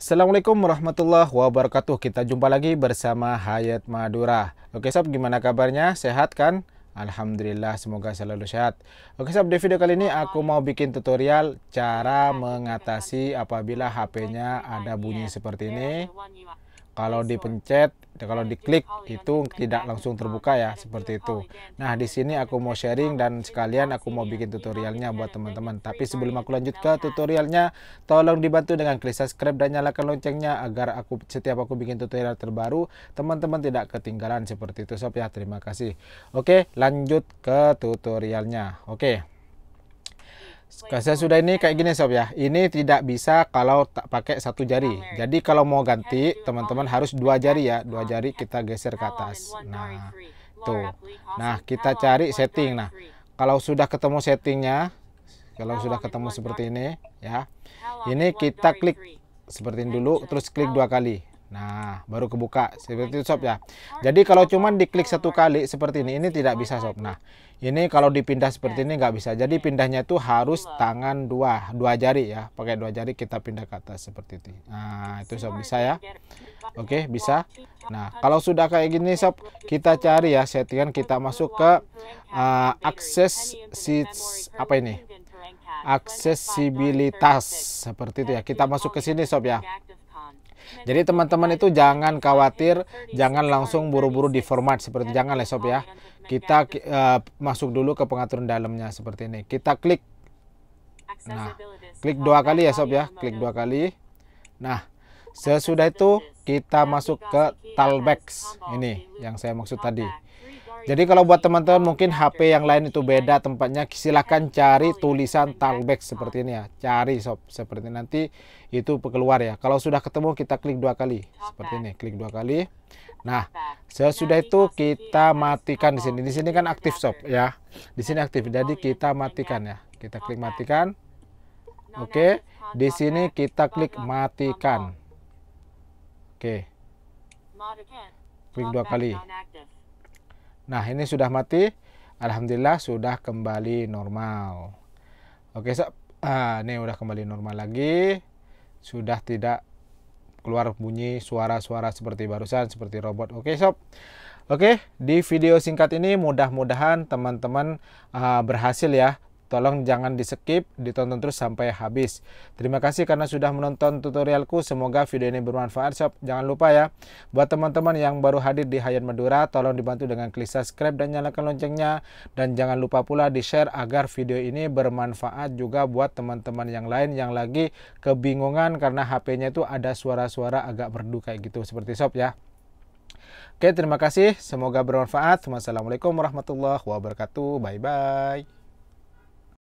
Assalamualaikum warahmatullahi wabarakatuh. Kita jumpa lagi bersama Hayat Madura. Oke sob, gimana kabarnya? Sehat kan? Alhamdulillah, semoga selalu sehat. Oke sob, di video kali ini aku mau bikin tutorial cara mengatasi apabila HP-nya ada bunyi seperti ini. Kalau dipencet, kalau diklik oh, itu tidak langsung terbuka ya, seperti itu. Oh, nah, di sini aku mau sharing dan sekalian aku mau bikin tutorialnya buat teman-teman. Tapi sebelum aku lanjut ke tutorialnya, tolong dibantu dengan klik subscribe dan nyalakan loncengnya agar aku setiap aku bikin tutorial terbaru, teman-teman tidak ketinggalan seperti itu sob ya. Terima kasih. Oke, lanjut ke tutorialnya. Oke saya sudah ini kayak gini sob ya. Ini tidak bisa kalau tak pakai satu jari. Jadi kalau mau ganti teman-teman harus dua jari ya. Dua jari kita geser ke atas. Nah, tuh. Nah, kita cari setting. Nah, kalau sudah ketemu settingnya, kalau sudah ketemu seperti ini ya. Ini kita klik seperti ini dulu terus klik dua kali. Nah, baru kebuka seperti itu sob ya. Jadi kalau cuman diklik satu kali seperti ini ini tidak bisa sob. Nah, ini kalau dipindah iya. seperti ini nggak bisa. Jadi iya. pindahnya itu harus tangan dua, dua jari ya. Pakai dua jari kita pindah ke atas seperti itu. Nah, itu sob bisa ya. Oke, bisa. Nah, kalau sudah kayak gini sob, kita cari ya settingan kita masuk ke uh, akses si apa ini? Aksesibilitas seperti itu ya. Kita masuk ke sini sob ya. Jadi teman-teman itu jangan khawatir, jangan langsung buru-buru di format seperti jangan lesop ya. Kita uh, masuk dulu ke pengaturan dalamnya seperti ini. Kita klik. Nah, klik dua kali ya sob ya, klik dua kali. Nah, sesudah itu kita masuk ke Talbex ini yang saya maksud tadi. Jadi kalau buat teman-teman mungkin HP yang lain itu beda tempatnya, silahkan cari tulisan talkback seperti ini ya. Cari sob seperti ini. nanti itu keluar ya. Kalau sudah ketemu kita klik dua kali seperti ini, klik dua kali. Nah, sesudah itu kita matikan di sini. Di sini kan aktif sob ya. Di sini aktif. Jadi kita matikan ya. Kita klik matikan. Oke, di sini kita klik matikan. Oke. Klik dua kali. Nah, ini sudah mati. Alhamdulillah sudah kembali normal. Oke, sob ah, ini sudah kembali normal lagi. Sudah tidak keluar bunyi suara-suara seperti barusan, seperti robot. Oke, sob. Oke, di video singkat ini mudah-mudahan teman-teman uh, berhasil ya Tolong jangan di skip, ditonton terus sampai habis. Terima kasih karena sudah menonton tutorialku. Semoga video ini bermanfaat sob. Jangan lupa ya, buat teman-teman yang baru hadir di Hayat Madura, tolong dibantu dengan klik subscribe dan nyalakan loncengnya. Dan jangan lupa pula di share agar video ini bermanfaat juga buat teman-teman yang lain yang lagi kebingungan karena HP-nya itu ada suara-suara agak merdu kayak gitu seperti sob ya. Oke, terima kasih. Semoga bermanfaat. Wassalamualaikum warahmatullahi wabarakatuh. Bye bye.